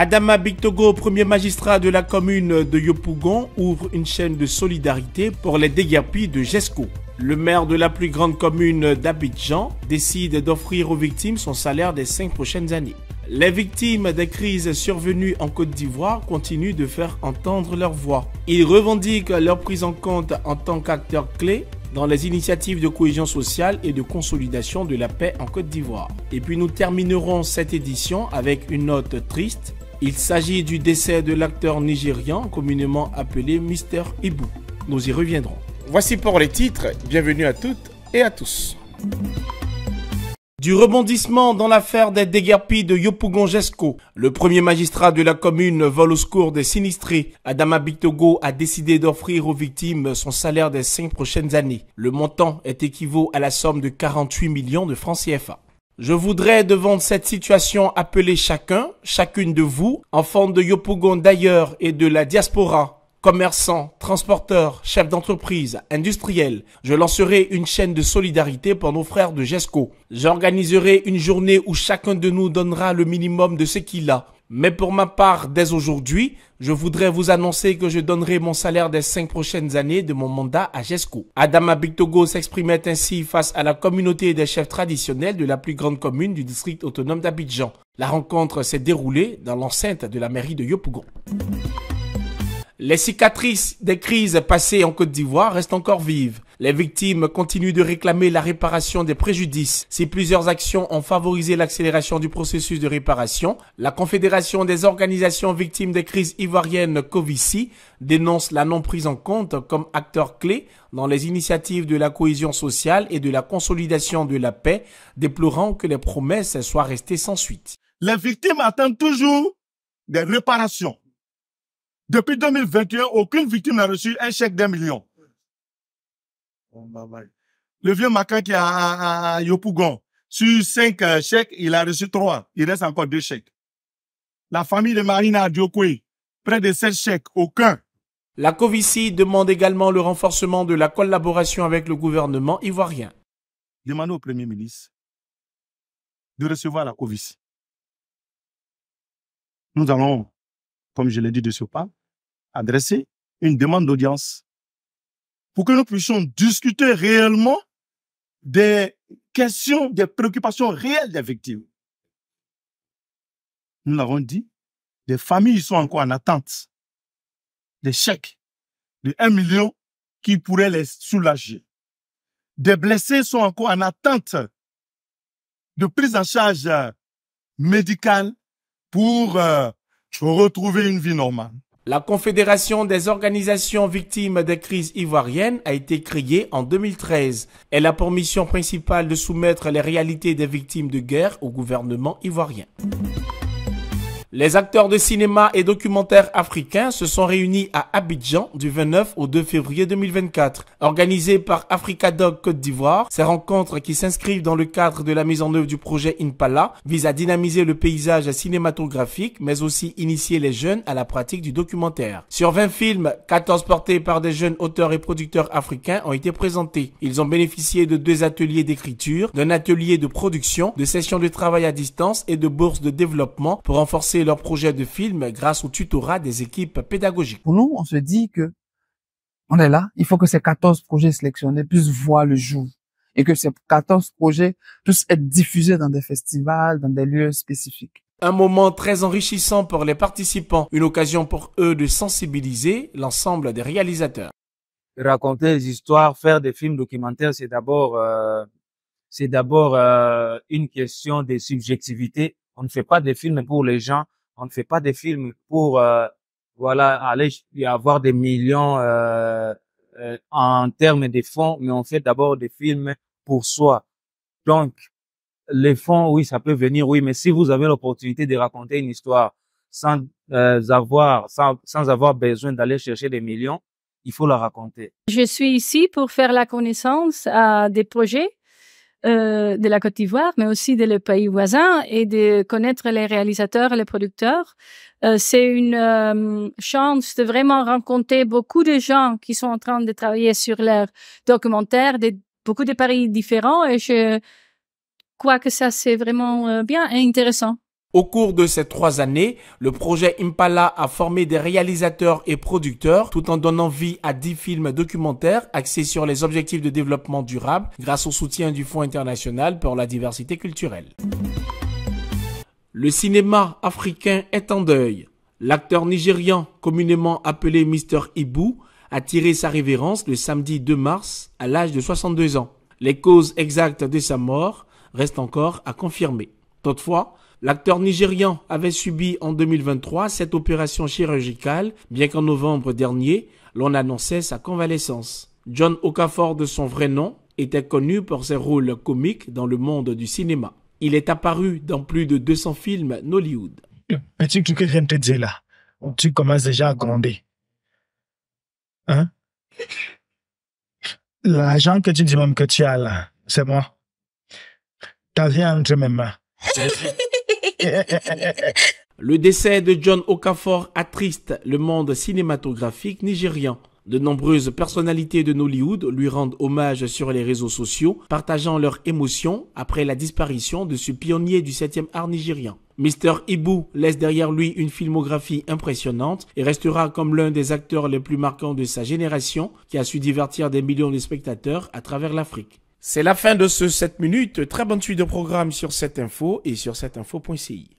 Adama Bictogo, premier magistrat de la commune de Yopougon, ouvre une chaîne de solidarité pour les déguerpis de Gesco. Le maire de la plus grande commune d'Abidjan décide d'offrir aux victimes son salaire des cinq prochaines années. Les victimes des crises survenues en Côte d'Ivoire continuent de faire entendre leur voix. Ils revendiquent leur prise en compte en tant qu'acteurs clés dans les initiatives de cohésion sociale et de consolidation de la paix en Côte d'Ivoire. Et puis nous terminerons cette édition avec une note triste il s'agit du décès de l'acteur nigérian communément appelé Mister Ibu. Nous y reviendrons. Voici pour les titres. Bienvenue à toutes et à tous. Du rebondissement dans l'affaire des déguerpis de Yopougongesco, le premier magistrat de la commune vole au secours des sinistrés. Adama Bitogo a décidé d'offrir aux victimes son salaire des cinq prochaines années. Le montant est équivaut à la somme de 48 millions de francs CFA. Je voudrais devant cette situation appeler chacun, chacune de vous, enfants de Yopougon d'ailleurs et de la diaspora, commerçants, transporteurs, chefs d'entreprise, industriels. Je lancerai une chaîne de solidarité pour nos frères de GESCO. J'organiserai une journée où chacun de nous donnera le minimum de ce qu'il a mais pour ma part, dès aujourd'hui, je voudrais vous annoncer que je donnerai mon salaire des cinq prochaines années de mon mandat à GESCO. Adama Bictogo s'exprimait ainsi face à la communauté des chefs traditionnels de la plus grande commune du district autonome d'Abidjan. La rencontre s'est déroulée dans l'enceinte de la mairie de Yopougon. Les cicatrices des crises passées en Côte d'Ivoire restent encore vives. Les victimes continuent de réclamer la réparation des préjudices. Si plusieurs actions ont favorisé l'accélération du processus de réparation, la Confédération des organisations victimes des crises ivoiriennes Covici dénonce la non prise en compte comme acteur clé dans les initiatives de la cohésion sociale et de la consolidation de la paix, déplorant que les promesses soient restées sans suite. Les victimes attendent toujours des réparations, depuis 2021, aucune victime n'a reçu un chèque d'un million. Oh, le vieux Maca qui est à, Yopougon, sur cinq euh, chèques, il a reçu trois. Il reste encore deux chèques. La famille de Marina Diokwe, près de sept chèques, aucun. La Covici demande également le renforcement de la collaboration avec le gouvernement ivoirien. Demandez au Premier ministre de recevoir la Covici. Nous allons, comme je l'ai dit de ce pas, adresser une demande d'audience pour que nous puissions discuter réellement des questions, des préoccupations réelles des victimes. Nous l'avons dit, des familles sont encore en attente des chèques de 1 million qui pourraient les soulager. Des blessés sont encore en attente de prise en charge médicale pour euh, retrouver une vie normale. La Confédération des organisations victimes des crises ivoiriennes a été créée en 2013. Elle a pour mission principale de soumettre les réalités des victimes de guerre au gouvernement ivoirien. Les acteurs de cinéma et documentaires africains se sont réunis à Abidjan du 29 au 2 février 2024. Organisés par Africa Dog Côte d'Ivoire, ces rencontres qui s'inscrivent dans le cadre de la mise en œuvre du projet Inpala visent à dynamiser le paysage cinématographique mais aussi initier les jeunes à la pratique du documentaire. Sur 20 films, 14 portés par des jeunes auteurs et producteurs africains ont été présentés. Ils ont bénéficié de deux ateliers d'écriture, d'un atelier de production, de sessions de travail à distance et de bourses de développement pour renforcer leurs leur projet de film grâce au tutorat des équipes pédagogiques. Pour nous, on se dit que on est là, il faut que ces 14 projets sélectionnés puissent voir le jour et que ces 14 projets puissent être diffusés dans des festivals, dans des lieux spécifiques. Un moment très enrichissant pour les participants, une occasion pour eux de sensibiliser l'ensemble des réalisateurs. Raconter des histoires, faire des films documentaires, c'est d'abord euh, c'est d'abord euh, une question de subjectivité on ne fait pas des films pour les gens. On ne fait pas des films pour euh, voilà aller y avoir des millions euh, euh, en termes de fonds, mais on fait d'abord des films pour soi. Donc les fonds, oui, ça peut venir, oui, mais si vous avez l'opportunité de raconter une histoire sans avoir sans, sans avoir besoin d'aller chercher des millions, il faut la raconter. Je suis ici pour faire la connaissance à des projets euh, de la Côte d'Ivoire, mais aussi de le pays voisins et de connaître les réalisateurs et les producteurs. Euh, c'est une euh, chance de vraiment rencontrer beaucoup de gens qui sont en train de travailler sur leurs documentaires, de, beaucoup de paris différents et je crois que ça c'est vraiment bien et intéressant. Au cours de ces trois années, le projet Impala a formé des réalisateurs et producteurs tout en donnant vie à dix films documentaires axés sur les objectifs de développement durable grâce au soutien du Fonds international pour la diversité culturelle. Le cinéma africain est en deuil. L'acteur nigérian, communément appelé Mr. Ibu, a tiré sa révérence le samedi 2 mars à l'âge de 62 ans. Les causes exactes de sa mort restent encore à confirmer. Toutefois, L'acteur nigérian avait subi en 2023 cette opération chirurgicale, bien qu'en novembre dernier, l'on annonçait sa convalescence. John Okafor, de son vrai nom, était connu pour ses rôles comiques dans le monde du cinéma. Il est apparu dans plus de 200 films Nollywood. que je te dire là, tu commences déjà à gronder. Hein? L'argent que tu dis même que tu as là, c'est moi. T'as rien entre mes mains. le décès de John Okafor attriste le monde cinématographique nigérian. De nombreuses personnalités de Nollywood lui rendent hommage sur les réseaux sociaux, partageant leurs émotions après la disparition de ce pionnier du 7 art nigérian. Mr. Ibu laisse derrière lui une filmographie impressionnante et restera comme l'un des acteurs les plus marquants de sa génération qui a su divertir des millions de spectateurs à travers l'Afrique. C'est la fin de ce 7 minutes. Très bonne suite de programme sur cette info et sur cette info.ci.